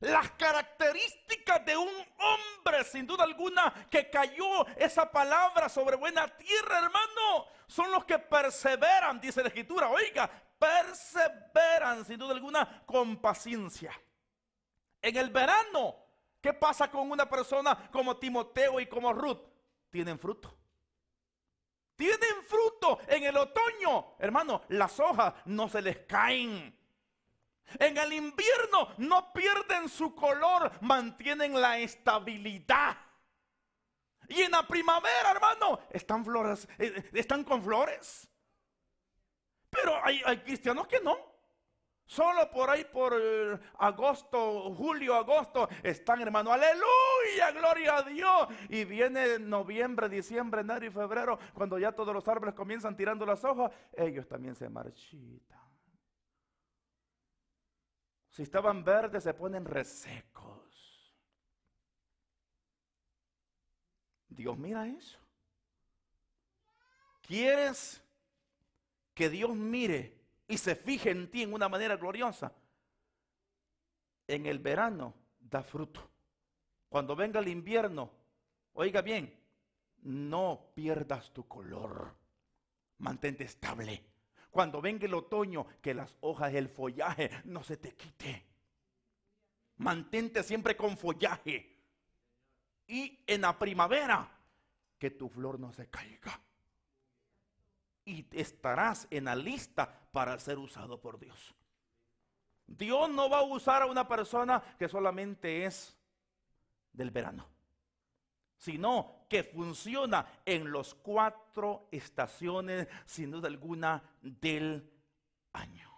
Las características de un hombre, sin duda alguna, que cayó esa palabra sobre buena tierra, hermano, son los que perseveran, dice la escritura. Oiga, perseveran, sin duda alguna, con paciencia. En el verano, ¿qué pasa con una persona como Timoteo y como Ruth? Tienen fruto tienen fruto en el otoño. Hermano, las hojas no se les caen. En el invierno no pierden su color, mantienen la estabilidad. Y en la primavera, hermano, están flores, eh, están con flores. Pero hay, cristianos que no. Solo por ahí, por eh, agosto, julio, agosto, están hermano, aleluya, gloria a Dios. Y viene noviembre, diciembre, enero y febrero, cuando ya todos los árboles comienzan tirando las hojas, ellos también se marchitan. Si estaban verdes, se ponen resecos. Dios mira eso. ¿Quieres que Dios mire y se fije en ti en una manera gloriosa? En el verano da fruto. Cuando venga el invierno, oiga bien, no pierdas tu color. Mantente estable. Cuando venga el otoño, que las hojas, el follaje no se te quite. Mantente siempre con follaje. Y en la primavera, que tu flor no se caiga. Y estarás en la lista para ser usado por Dios. Dios no va a usar a una persona que solamente es del verano sino que funciona en los cuatro estaciones, sin duda alguna, del año.